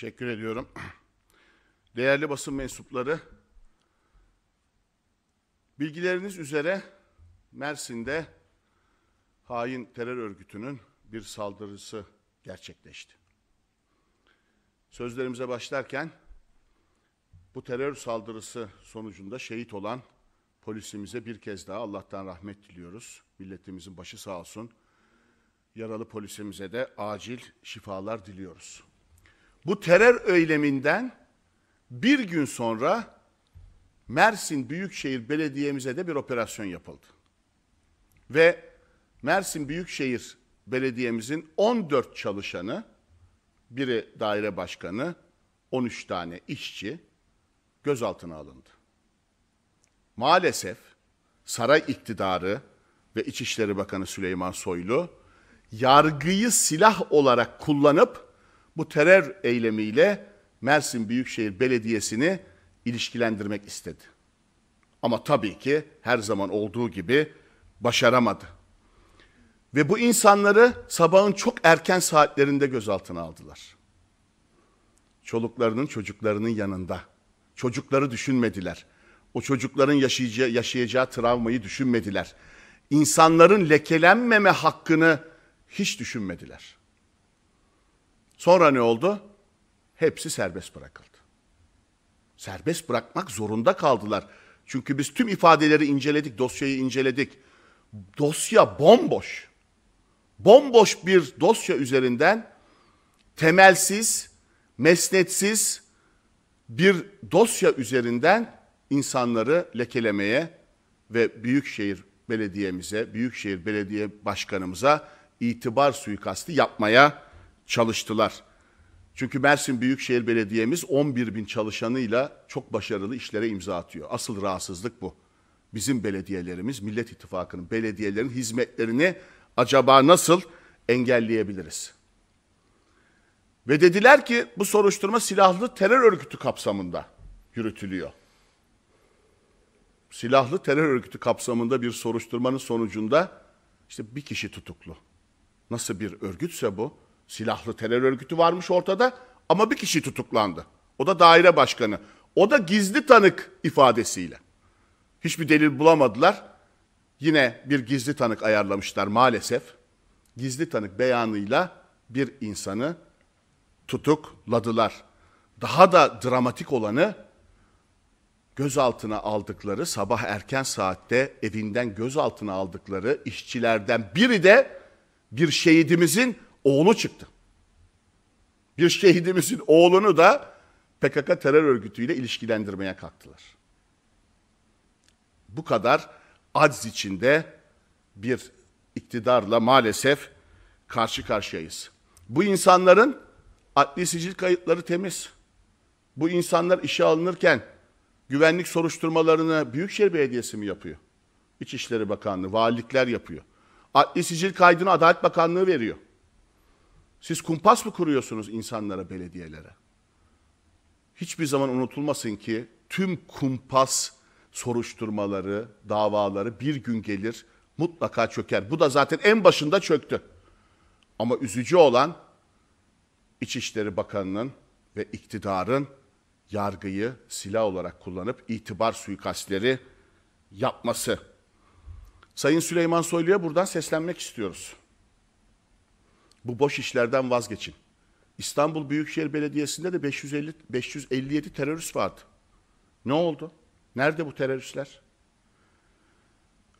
Teşekkür ediyorum. Değerli basın mensupları, bilgileriniz üzere Mersin'de hain terör örgütünün bir saldırısı gerçekleşti. Sözlerimize başlarken bu terör saldırısı sonucunda şehit olan polisimize bir kez daha Allah'tan rahmet diliyoruz. Milletimizin başı sağ olsun. Yaralı polisimize de acil şifalar diliyoruz. Bu terör eyleminden bir gün sonra Mersin Büyükşehir Belediye'mize de bir operasyon yapıldı. Ve Mersin Büyükşehir Belediye'mizin 14 çalışanı, biri daire başkanı, 13 tane işçi gözaltına alındı. Maalesef saray iktidarı ve İçişleri Bakanı Süleyman Soylu yargıyı silah olarak kullanıp bu terör eylemiyle Mersin Büyükşehir Belediyesi'ni ilişkilendirmek istedi. Ama tabii ki her zaman olduğu gibi başaramadı. Ve bu insanları sabahın çok erken saatlerinde gözaltına aldılar. Çoluklarının çocuklarının yanında. Çocukları düşünmediler. O çocukların yaşayacağı, yaşayacağı travmayı düşünmediler. İnsanların lekelenmeme hakkını hiç düşünmediler.'' Sonra ne oldu? Hepsi serbest bırakıldı. Serbest bırakmak zorunda kaldılar. Çünkü biz tüm ifadeleri inceledik, dosyayı inceledik. Dosya bomboş. Bomboş bir dosya üzerinden temelsiz, mesnetsiz bir dosya üzerinden insanları lekelemeye ve büyükşehir belediyemize, büyükşehir belediye başkanımıza itibar suikasti yapmaya çalıştılar. Çünkü Mersin Büyükşehir Belediye'miz 11 bin çalışanıyla çok başarılı işlere imza atıyor. Asıl rahatsızlık bu. Bizim belediyelerimiz, Millet İttifakı'nın belediyelerin hizmetlerini acaba nasıl engelleyebiliriz? Ve dediler ki bu soruşturma silahlı terör örgütü kapsamında yürütülüyor. Silahlı terör örgütü kapsamında bir soruşturmanın sonucunda işte bir kişi tutuklu. Nasıl bir örgütse bu, silahlı terör örgütü varmış ortada ama bir kişi tutuklandı. O da daire başkanı. O da gizli tanık ifadesiyle. Hiçbir delil bulamadılar. Yine bir gizli tanık ayarlamışlar maalesef. Gizli tanık beyanıyla bir insanı tutukladılar. Daha da dramatik olanı gözaltına aldıkları sabah erken saatte evinden gözaltına aldıkları işçilerden biri de bir şehidimizin oğlu çıktı. Bir şehidimizin oğlunu da PKK terör örgütüyle ilişkilendirmeye kalktılar. Bu kadar acz içinde bir iktidarla maalesef karşı karşıyayız. Bu insanların adli sicil kayıtları temiz. Bu insanlar işe alınırken güvenlik soruşturmalarını Büyükşehir Belediyesi mi yapıyor? İçişleri Bakanlığı, valilikler yapıyor. Adli sicil kaydını Adalet Bakanlığı veriyor. Siz kumpas mı kuruyorsunuz insanlara, belediyelere? Hiçbir zaman unutulmasın ki tüm kumpas soruşturmaları, davaları bir gün gelir mutlaka çöker. Bu da zaten en başında çöktü. Ama üzücü olan İçişleri Bakanı'nın ve iktidarın yargıyı silah olarak kullanıp itibar suikastleri yapması. Sayın Süleyman Soylu'ya buradan seslenmek istiyoruz. Bu boş işlerden vazgeçin. İstanbul Büyükşehir Belediyesi'nde de 550 557 terörist vardı. Ne oldu? Nerede bu teröristler?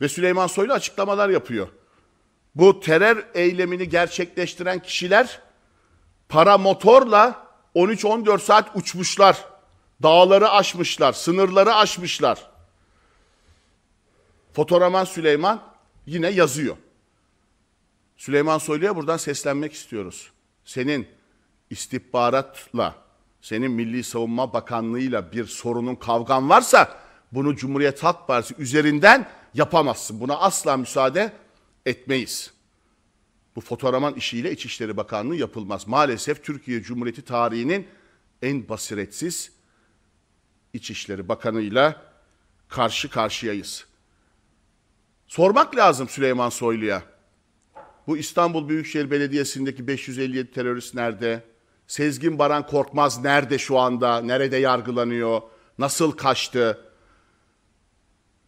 Ve Süleyman Soylu açıklamalar yapıyor. Bu terör eylemini gerçekleştiren kişiler para motorla 13-14 saat uçmuşlar. Dağları aşmışlar, sınırları aşmışlar. Fotoğraman Süleyman yine yazıyor. Süleyman Soylu'ya buradan seslenmek istiyoruz. Senin istihbaratla, senin Milli Savunma Bakanlığı'yla bir sorunun kavgan varsa bunu Cumhuriyet Halk Partisi üzerinden yapamazsın. Buna asla müsaade etmeyiz. Bu fotoğraman işiyle İçişleri Bakanlığı yapılmaz. Maalesef Türkiye Cumhuriyeti tarihinin en basiretsiz İçişleri Bakanı'yla karşı karşıyayız. Sormak lazım Süleyman Soylu'ya bu İstanbul Büyükşehir Belediyesi'ndeki 557 terörist nerede? Sezgin Baran Korkmaz nerede şu anda? Nerede yargılanıyor? Nasıl kaçtı?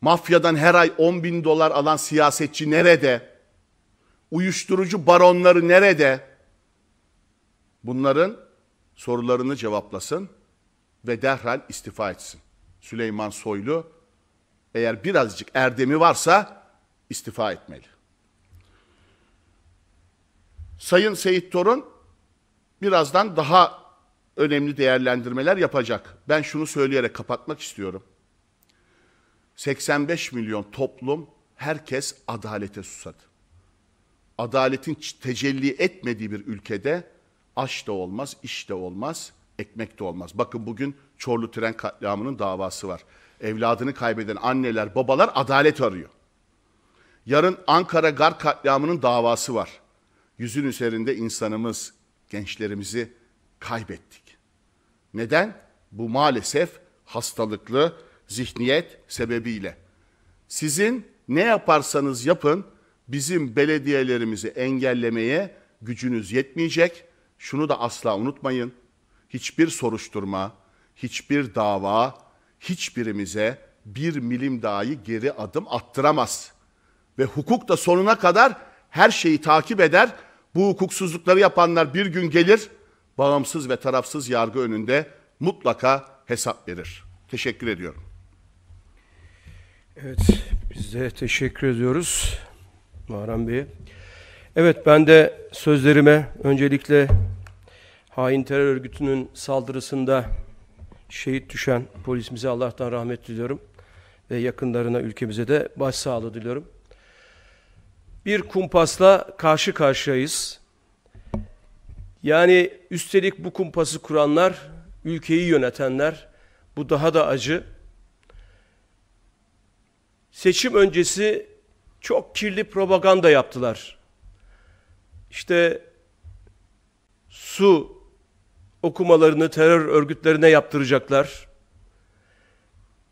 Mafyadan her ay 10 bin dolar alan siyasetçi nerede? Uyuşturucu baronları nerede? Bunların sorularını cevaplasın ve derhal istifa etsin. Süleyman Soylu eğer birazcık erdemi varsa istifa etmeli. Sayın Seyit Torun birazdan daha önemli değerlendirmeler yapacak. Ben şunu söyleyerek kapatmak istiyorum. 85 milyon toplum herkes adalete susadı. Adaletin tecelli etmediği bir ülkede aş da olmaz, iş de olmaz, ekmek de olmaz. Bakın bugün Çorlu tren katliamının davası var. Evladını kaybeden anneler, babalar adalet arıyor. Yarın Ankara gar katliamının davası var yüzün üzerinde insanımız, gençlerimizi kaybettik. Neden? Bu maalesef hastalıklı zihniyet sebebiyle. Sizin ne yaparsanız yapın bizim belediyelerimizi engellemeye gücünüz yetmeyecek. Şunu da asla unutmayın. Hiçbir soruşturma, hiçbir dava hiçbirimize bir milim dahi geri adım attıramaz. Ve hukuk da sonuna kadar her şeyi takip eder. Bu hukuksuzlukları yapanlar bir gün gelir, bağımsız ve tarafsız yargı önünde mutlaka hesap verir. Teşekkür ediyorum. Evet, biz de teşekkür ediyoruz Muharrem Bey. Evet, ben de sözlerime öncelikle hain terör örgütünün saldırısında şehit düşen polisimize Allah'tan rahmet diliyorum. Ve yakınlarına, ülkemize de başsağlığı diliyorum bir kumpasla karşı karşıyayız. Yani üstelik bu kumpası kuranlar, ülkeyi yönetenler, bu daha da acı. Seçim öncesi çok kirli propaganda yaptılar. İşte su okumalarını terör örgütlerine yaptıracaklar.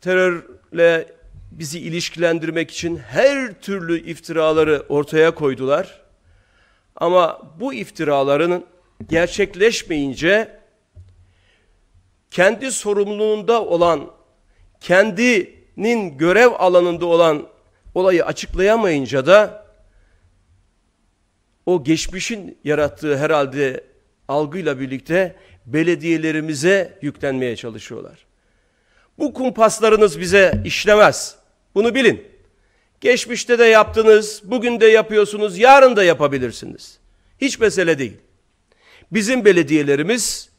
Terörle bizi ilişkilendirmek için her türlü iftiraları ortaya koydular. Ama bu iftiraların gerçekleşmeyince kendi sorumluluğunda olan, kendinin görev alanında olan olayı açıklayamayınca da o geçmişin yarattığı herhalde algıyla birlikte belediyelerimize yüklenmeye çalışıyorlar. Bu kumpaslarınız bize işlemez.'' Bunu bilin. Geçmişte de yaptınız, bugün de yapıyorsunuz, yarın da yapabilirsiniz. Hiç mesele değil. Bizim belediyelerimiz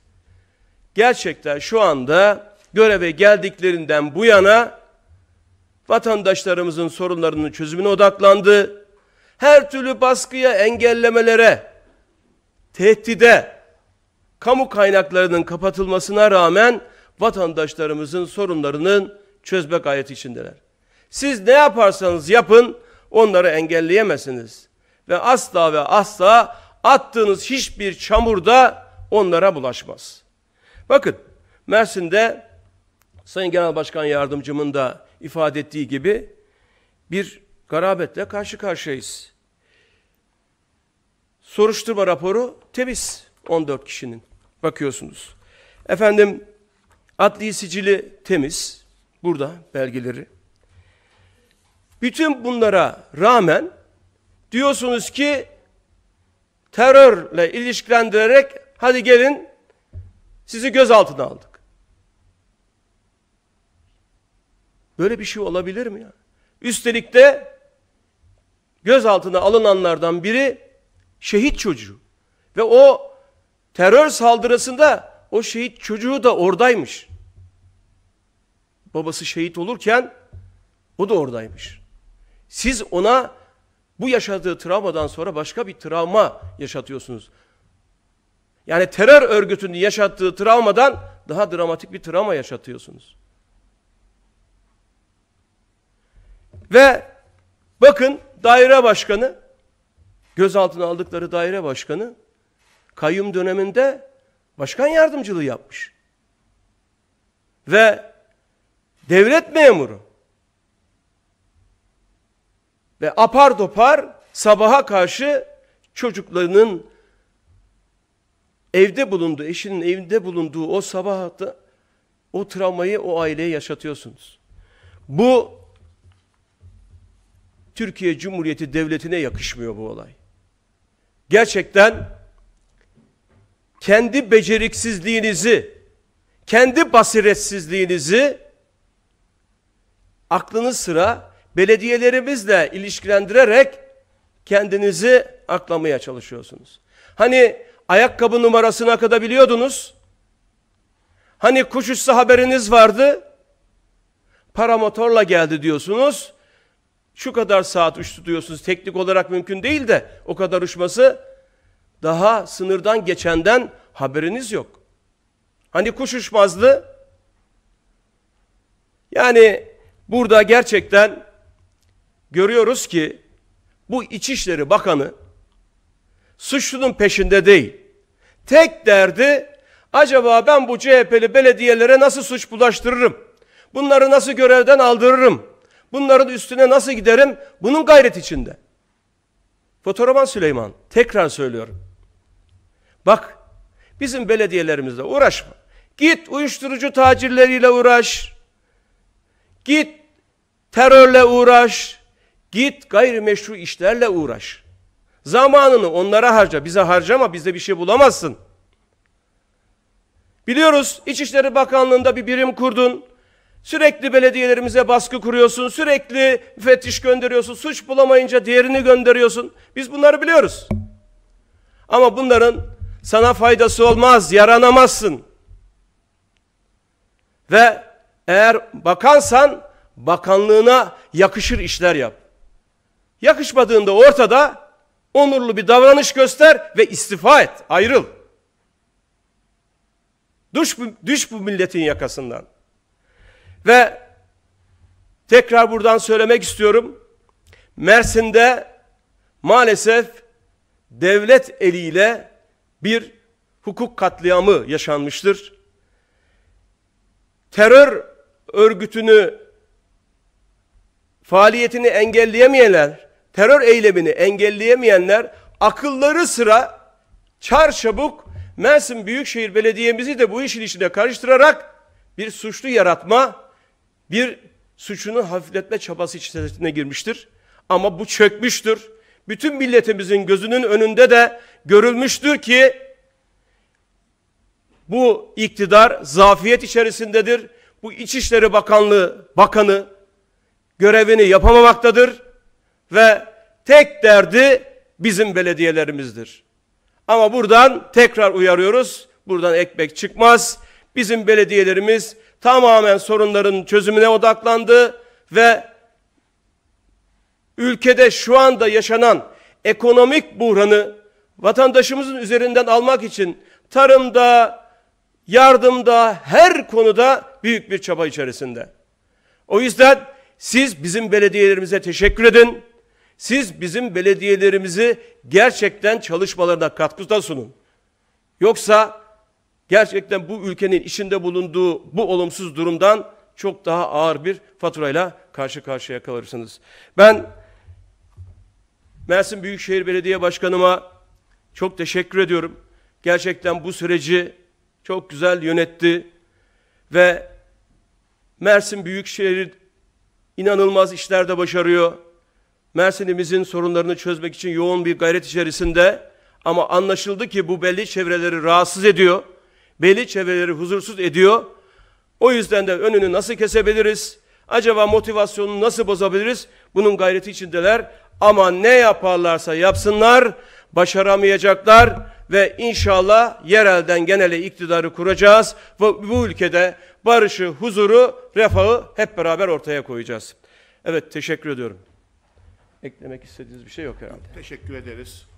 gerçekten şu anda göreve geldiklerinden bu yana vatandaşlarımızın sorunlarının çözümüne odaklandı. Her türlü baskıya, engellemelere, tehdide, kamu kaynaklarının kapatılmasına rağmen vatandaşlarımızın sorunlarının çözme gayreti içindeler. Siz ne yaparsanız yapın onları engelleyemezsiniz. Ve asla ve asla attığınız hiçbir çamur da onlara bulaşmaz. Bakın Mersin'de Sayın Genel Başkan Yardımcımın da ifade ettiği gibi bir garabetle karşı karşıyayız. Soruşturma raporu temiz 14 kişinin bakıyorsunuz. Efendim adli sicili temiz burada belgeleri. Bütün bunlara rağmen diyorsunuz ki terörle ilişkilendirerek hadi gelin sizi gözaltına aldık. Böyle bir şey olabilir mi ya? Üstelik de gözaltına alınanlardan biri şehit çocuğu. Ve o terör saldırısında o şehit çocuğu da oradaymış. Babası şehit olurken o da oradaymış. Siz ona bu yaşadığı travmadan sonra başka bir travma yaşatıyorsunuz. Yani terör örgütünün yaşattığı travmadan daha dramatik bir travma yaşatıyorsunuz. Ve bakın daire başkanı, gözaltına aldıkları daire başkanı kayyum döneminde başkan yardımcılığı yapmış. Ve devlet memuru ve apar topar sabaha karşı çocuklarının evde bulunduğu, eşinin evinde bulunduğu o sabahta o travmayı o aileye yaşatıyorsunuz. Bu Türkiye Cumhuriyeti Devleti'ne yakışmıyor bu olay. Gerçekten kendi beceriksizliğinizi, kendi basiretsizliğinizi aklınız sıra belediyelerimizle ilişkilendirerek kendinizi aklamaya çalışıyorsunuz. Hani ayakkabı numarasını akıdabiliyordunuz? Hani kuş uçsa haberiniz vardı? Paramotorla geldi diyorsunuz. Şu kadar saat uçtu diyorsunuz. Teknik olarak mümkün değil de o kadar uçması daha sınırdan geçenden haberiniz yok. Hani kuş uçmazdı? Yani burada gerçekten görüyoruz ki bu İçişleri Bakanı suçlunun peşinde değil. Tek derdi acaba ben bu CHP'li belediyelere nasıl suç bulaştırırım? Bunları nasıl görevden aldırırım? Bunların üstüne nasıl giderim? Bunun gayret içinde. Fotoğraman Süleyman tekrar söylüyorum. Bak bizim belediyelerimizle uğraşma. Git uyuşturucu tacirleriyle uğraş. Git terörle uğraş. Git gayrimeşru işlerle uğraş. Zamanını onlara harca. Bize harcama bizde bir şey bulamazsın. Biliyoruz İçişleri Bakanlığı'nda bir birim kurdun. Sürekli belediyelerimize baskı kuruyorsun. Sürekli müfettiş gönderiyorsun. Suç bulamayınca diğerini gönderiyorsun. Biz bunları biliyoruz. Ama bunların sana faydası olmaz, yaranamazsın. Ve eğer bakansan bakanlığına yakışır işler yap. Yakışmadığında ortada onurlu bir davranış göster ve istifa et, ayrıl. Düş, düş bu milletin yakasından. Ve tekrar buradan söylemek istiyorum. Mersin'de maalesef devlet eliyle bir hukuk katliamı yaşanmıştır. Terör örgütünü faaliyetini engelleyemeyenler terör eylemini engelleyemeyenler akılları sıra çarşabuk Mersin Büyükşehir Belediye'mizi de bu işin içine karıştırarak bir suçlu yaratma, bir suçunu hafifletme çabası içerisine girmiştir. Ama bu çökmüştür. Bütün milletimizin gözünün önünde de görülmüştür ki bu iktidar zafiyet içerisindedir. Bu İçişleri Bakanlığı Bakanı görevini yapamamaktadır ve tek derdi bizim belediyelerimizdir. Ama buradan tekrar uyarıyoruz. Buradan ekmek çıkmaz. Bizim belediyelerimiz tamamen sorunların çözümüne odaklandı ve ülkede şu anda yaşanan ekonomik buhranı vatandaşımızın üzerinden almak için tarımda, yardımda, her konuda büyük bir çaba içerisinde. O yüzden siz bizim belediyelerimize teşekkür edin. Siz bizim belediyelerimizi gerçekten çalışmalarına katkıda sunun. Yoksa gerçekten bu ülkenin içinde bulunduğu bu olumsuz durumdan çok daha ağır bir faturayla karşı karşıya kalırsınız. Ben Mersin Büyükşehir Belediye Başkanıma çok teşekkür ediyorum. Gerçekten bu süreci çok güzel yönetti ve Mersin Büyükşehir inanılmaz işlerde başarıyor. Mersin'imizin sorunlarını çözmek için yoğun bir gayret içerisinde ama anlaşıldı ki bu belli çevreleri rahatsız ediyor. Belli çevreleri huzursuz ediyor. O yüzden de önünü nasıl kesebiliriz? Acaba motivasyonunu nasıl bozabiliriz? Bunun gayreti içindeler. Ama ne yaparlarsa yapsınlar başaramayacaklar ve inşallah yerelden genele iktidarı kuracağız ve bu ülkede barışı, huzuru, refahı hep beraber ortaya koyacağız. Evet teşekkür ediyorum eklemek istediğiniz bir şey yok herhalde. Teşekkür ederiz.